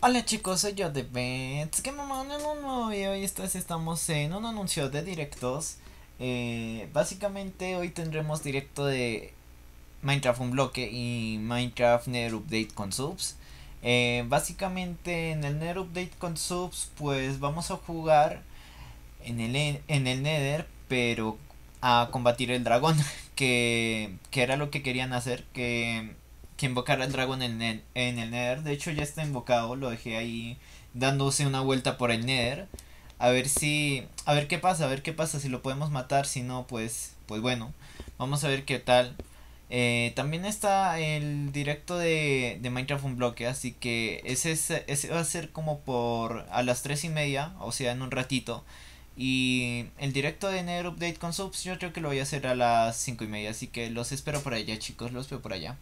Hola chicos, soy yo de Bets, que mamá no nuevo video y hoy estamos en un anuncio de directos. Eh, básicamente hoy tendremos directo de Minecraft un bloque y Minecraft Nether Update con subs. Eh, básicamente en el Nether Update con subs pues vamos a jugar en el, en el Nether pero a combatir el dragón que, que era lo que querían hacer que que invocar al dragón en el, en el Nether. De hecho, ya está invocado, lo dejé ahí dándose una vuelta por el Nether. A ver si. A ver qué pasa, a ver qué pasa, si lo podemos matar, si no, pues. Pues bueno, vamos a ver qué tal. Eh, también está el directo de, de Minecraft un bloque, así que ese, es, ese va a ser como por a las 3 y media, o sea, en un ratito. Y el directo de Nether Update con Subs yo creo que lo voy a hacer a las 5 y media, así que los espero por allá chicos, los veo por allá.